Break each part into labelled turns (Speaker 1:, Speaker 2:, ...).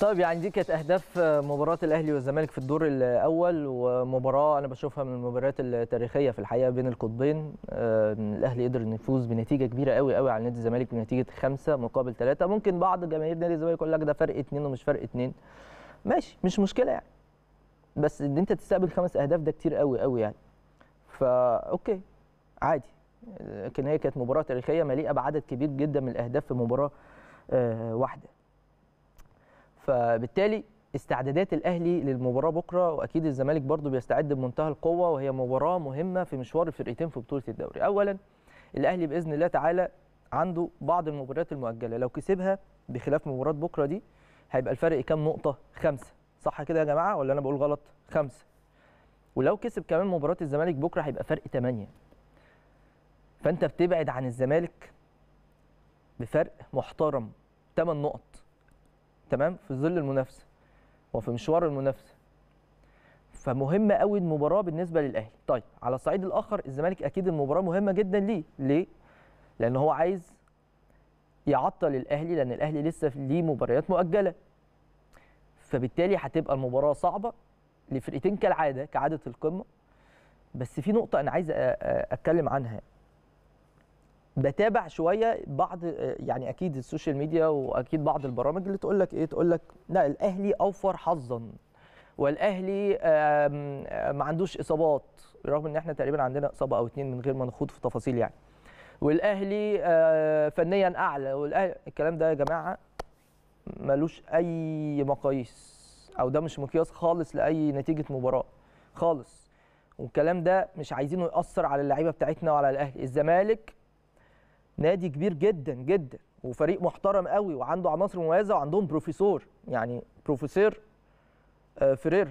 Speaker 1: طيب يعني دي كانت اهداف مباراه الاهلي والزمالك في الدور الاول ومباراه انا بشوفها من المباريات التاريخيه في الحقيقه بين القطبين آه، الاهلي قدر انه يفوز بنتيجه كبيره قوي قوي على نادي الزمالك بنتيجه خمسة مقابل ثلاثة ممكن بعض جماهير نادي الزمالك يقول لك ده فرق اثنين ومش فرق اثنين ماشي مش مشكله يعني بس ان انت تستقبل خمس اهداف ده كتير قوي قوي يعني فا اوكي عادي لكن هي كانت مباراه تاريخيه مليئه بعدد كبير جدا من الاهداف في مباراه آه، واحده فبالتالي استعدادات الاهلي للمباراه بكره واكيد الزمالك برضو بيستعد بمنتهى القوه وهي مباراه مهمه في مشوار الفرقتين في بطوله الدوري اولا الاهلي باذن الله تعالى عنده بعض المباريات المؤجله لو كسبها بخلاف مباراه بكره دي هيبقى الفرق كام نقطه خمسة صح كده يا جماعه ولا انا بقول غلط خمسة ولو كسب كمان مباراه الزمالك بكره هيبقى فرق 8 فانت بتبعد عن الزمالك بفرق محترم 8 نقط تمام في ظل المنافسه وفي مشوار المنافسه فمهمه قوي المباراه بالنسبه للاهلي طيب على الصعيد الاخر الزمالك اكيد المباراه مهمه جدا ليه ليه لان هو عايز يعطل الاهلي لان الاهلي لسه ليه مباريات مؤجله فبالتالي هتبقى المباراه صعبه لفرقتين كالعاده كعاده القمه بس في نقطه انا عايز اتكلم عنها بتابع شويه بعض آه، يعني اكيد السوشيال ميديا واكيد بعض البرامج اللي تقول لك ايه تقول لك لا الاهلي اوفر حظا والاهلي آه، ما عندوش اصابات رغم ان احنا تقريبا عندنا اصابه او اتنين من غير ما نخوض في تفاصيل يعني والاهلي آه، فنيا اعلى والاهلي الكلام ده يا جماعه ملوش اي مقاييس او ده مش مقياس خالص لاي نتيجه مباراه خالص والكلام ده مش عايزينه ياثر على اللعيبه بتاعتنا وعلى الاهلي الزمالك نادي كبير جدا جدا وفريق محترم قوي وعنده عناصر مميزه وعندهم بروفيسور يعني بروفيسور آه، فرير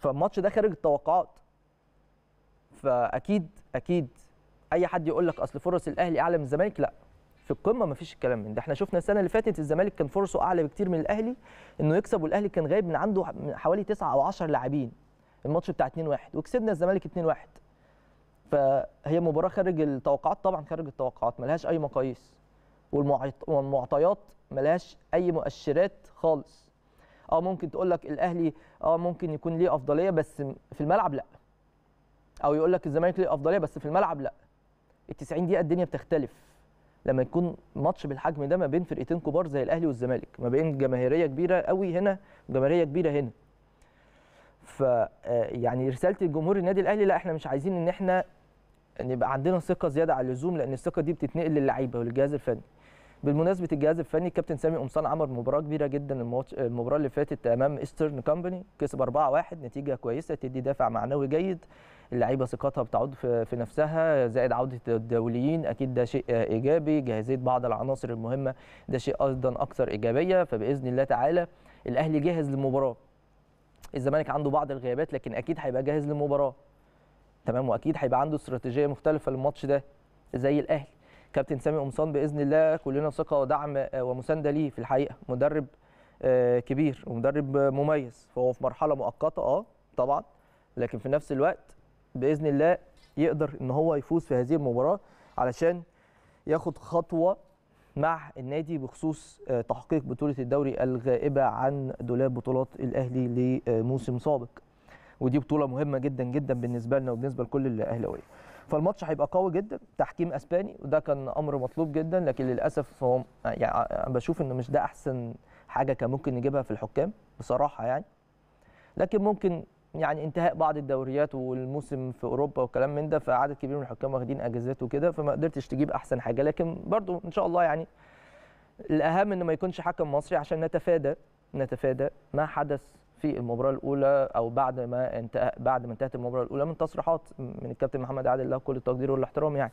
Speaker 1: فالماتش ده خارج التوقعات فاكيد اكيد اي حد يقول لك اصل فرص الاهلي اعلى من الزمالك لا في القمه ما فيش الكلام من ده احنا شفنا السنه اللي فاتت الزمالك كان فرصه اعلى بكتير من الاهلي انه يكسب والاهلي كان غايب من عنده حوالي 9 او 10 لاعبين الماتش بتاع 2-1 وكسبنا الزمالك 2-1 فهي مباراه خارج التوقعات طبعا خارج التوقعات ملهاش اي مقاييس والمعطيات ملهاش اي مؤشرات خالص اه ممكن تقول لك الاهلي اه ممكن يكون ليه افضليه بس في الملعب لا او يقول لك الزمالك ليه افضليه بس في الملعب لا ال 90 دقيقه الدنيا بتختلف لما يكون ماتش بالحجم ده ما بين فرقتين كبار زي الاهلي والزمالك ما بين جماهيريه كبيره قوي هنا وجماهيريه كبيره هنا ف آه، يعني رساله الجمهور النادي الاهلي لا احنا مش عايزين ان احنا ان يبقى عندنا ثقه زياده عن اللزوم لان الثقه دي بتتنقل للعيبه وللجهاز الفني بالمناسبه الجهاز الفني كابتن سامي قمصان عمل مباراه كبيره جدا الماتش المباراه اللي فاتت امام ايسترن كومباني كسب 4-1 نتيجه كويسه تدي دافع معنوي جيد اللعيبه ثقتها بتعود في نفسها زائد عوده الدوليين اكيد ده شيء ايجابي جاهزيه بعض العناصر المهمه ده شيء ايضا اكثر ايجابيه فباذن الله تعالى الاهلي جاهز للمباراه الزمالك عنده بعض الغيابات لكن اكيد هيبقى جاهز للمباراه تمام واكيد هيبقى عنده استراتيجيه مختلفه للماتش ده زي الاهلي كابتن سامي قمصان باذن الله كلنا ثقه ودعم آه، ومسانده ليه في الحقيقه مدرب آه، كبير ومدرب مميز فهو في مرحله مؤقته اه طبعا لكن في نفس الوقت باذن الله يقدر ان هو يفوز في هذه المباراه علشان ياخد خطوه مع النادي بخصوص آه، تحقيق بطوله الدوري الغائبه عن دولاب بطولات الاهلي لموسم سابق ودي بطوله مهمه جدا جدا بالنسبه لنا وبالنسبه لكل الاهلاويه فالماتش هيبقى قوي جدا تحكيم اسباني وده كان امر مطلوب جدا لكن للاسف هو يعني بشوف انه مش ده احسن حاجه كان ممكن نجيبها في الحكام بصراحه يعني لكن ممكن يعني انتهاء بعض الدوريات والموسم في اوروبا وكلام من ده فعدد كبير من الحكام واخدين اجازات وكده فما قدرتش تجيب احسن حاجه لكن برضو ان شاء الله يعني الاهم ان ما يكونش حكم مصري عشان نتفادى نتفادى ما حدث في المباراه الاولى او بعد ما انتهى بعد ما انتهت المباراه الاولى من تصريحات من الكابتن محمد عادل له كل التقدير والاحترام يعني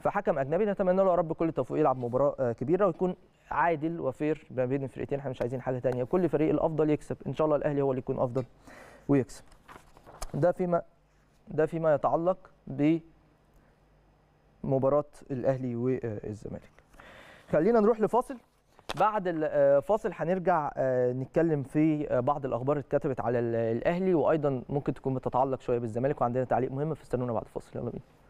Speaker 1: فحكم اجنبي نتمنى له يا رب كل التوفيق يلعب مباراه آه، كبيره ويكون عادل وفير ما بين الفرقتين احنا مش عايزين حاجه ثانيه كل فريق الافضل يكسب ان شاء الله الاهلي هو اللي يكون افضل ويكسب ده فيما ده فيما يتعلق ب مباراه الاهلي والزمالك خلينا نروح لفاصل بعد الفاصل آه، هنرجع آه، نتكلم في آه، بعض الاخبار اللي اتكتبت على الاهلي وايضا ممكن تكون بتتعلق شويه بالزمالك وعندنا تعليق مهم فاستنونا بعد الفاصل يلا بينا